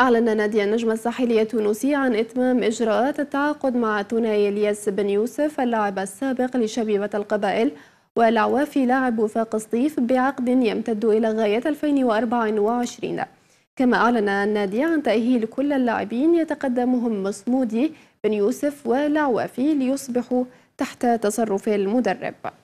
أعلن نادي النجم الساحلي التونسي عن إتمام إجراءات التعاقد مع ثنائي الياس بن يوسف اللاعب السابق لشبيبة القبائل والعوافي لاعب وفاق سطيف بعقد يمتد إلى غاية 2024 كما أعلن النادي عن تأهيل كل اللاعبين يتقدمهم مصمودي بن يوسف والعوافي ليصبحوا تحت تصرف المدرب